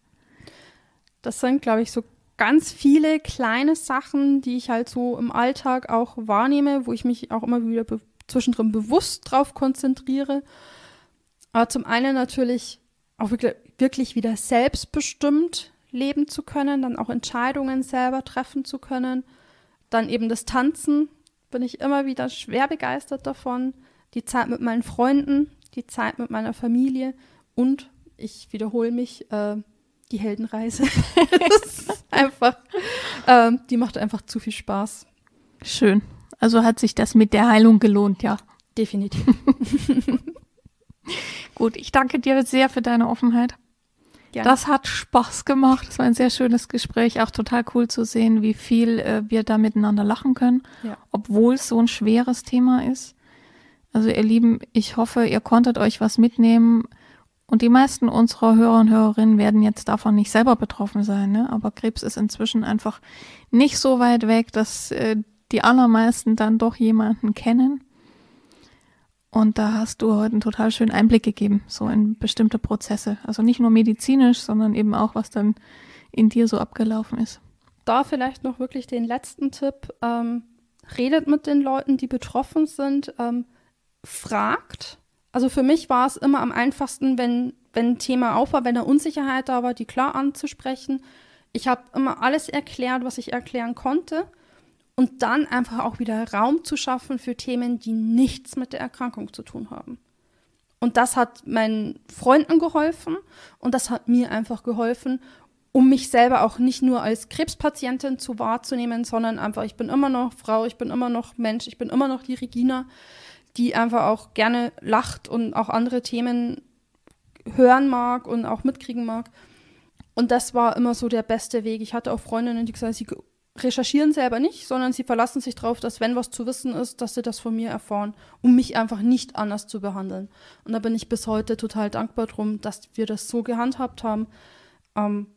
Das sind, glaube ich, so ganz viele kleine Sachen, die ich halt so im Alltag auch wahrnehme, wo ich mich auch immer wieder be zwischendrin bewusst drauf konzentriere. Aber zum einen natürlich auch wirklich, wieder selbstbestimmt leben zu können, dann auch Entscheidungen selber treffen zu können. Dann eben das Tanzen, bin ich immer wieder schwer begeistert davon. Die Zeit mit meinen Freunden, die Zeit mit meiner Familie und ich wiederhole mich, äh, die Heldenreise. das ist einfach, ähm, die macht einfach zu viel Spaß. Schön. Also hat sich das mit der Heilung gelohnt, ja. Definitiv. Gut, ich danke dir sehr für deine Offenheit. Gerne. Das hat Spaß gemacht. Es war ein sehr schönes Gespräch. Auch total cool zu sehen, wie viel äh, wir da miteinander lachen können, ja. obwohl es so ein schweres Thema ist. Also ihr Lieben, ich hoffe, ihr konntet euch was mitnehmen. Und die meisten unserer Hörer und Hörerinnen werden jetzt davon nicht selber betroffen sein, ne? aber Krebs ist inzwischen einfach nicht so weit weg, dass äh, die allermeisten dann doch jemanden kennen. Und da hast du heute einen total schönen Einblick gegeben, so in bestimmte Prozesse. Also nicht nur medizinisch, sondern eben auch, was dann in dir so abgelaufen ist. Da vielleicht noch wirklich den letzten Tipp. Ähm, redet mit den Leuten, die betroffen sind. Ähm, fragt, also für mich war es immer am einfachsten, wenn, wenn ein Thema auf war, wenn eine Unsicherheit da war, die klar anzusprechen. Ich habe immer alles erklärt, was ich erklären konnte. Und dann einfach auch wieder Raum zu schaffen für Themen, die nichts mit der Erkrankung zu tun haben. Und das hat meinen Freunden geholfen und das hat mir einfach geholfen, um mich selber auch nicht nur als Krebspatientin zu wahrzunehmen, sondern einfach, ich bin immer noch Frau, ich bin immer noch Mensch, ich bin immer noch die Regina die einfach auch gerne lacht und auch andere Themen hören mag und auch mitkriegen mag. Und das war immer so der beste Weg. Ich hatte auch Freundinnen, die gesagt haben, sie recherchieren selber nicht, sondern sie verlassen sich darauf, dass wenn was zu wissen ist, dass sie das von mir erfahren, um mich einfach nicht anders zu behandeln. Und da bin ich bis heute total dankbar drum, dass wir das so gehandhabt haben. Ähm,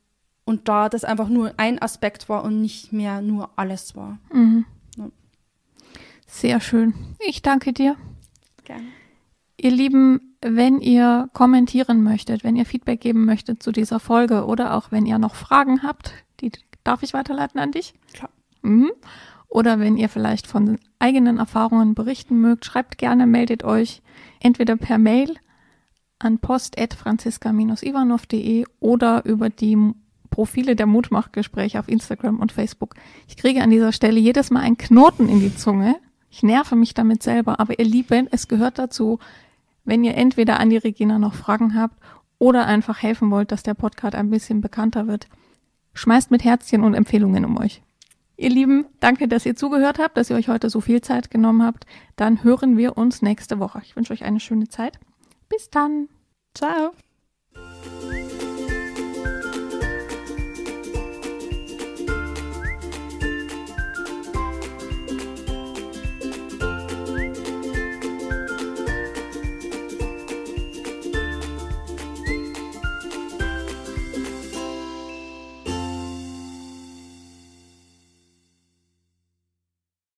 und da das einfach nur ein Aspekt war und nicht mehr nur alles war. Mhm. Sehr schön. Ich danke dir. Gerne. Ihr Lieben, wenn ihr kommentieren möchtet, wenn ihr Feedback geben möchtet zu dieser Folge oder auch wenn ihr noch Fragen habt, die darf ich weiterleiten an dich? Klar. Mhm. Oder wenn ihr vielleicht von eigenen Erfahrungen berichten mögt, schreibt gerne, meldet euch entweder per Mail an post.franziska-ivanov.de oder über die Profile der Mutmachgespräche auf Instagram und Facebook. Ich kriege an dieser Stelle jedes Mal einen Knoten in die Zunge ich nerve mich damit selber, aber ihr Lieben, es gehört dazu, wenn ihr entweder an die Regina noch Fragen habt oder einfach helfen wollt, dass der Podcast ein bisschen bekannter wird, schmeißt mit Herzchen und Empfehlungen um euch. Ihr Lieben, danke, dass ihr zugehört habt, dass ihr euch heute so viel Zeit genommen habt. Dann hören wir uns nächste Woche. Ich wünsche euch eine schöne Zeit. Bis dann. Ciao.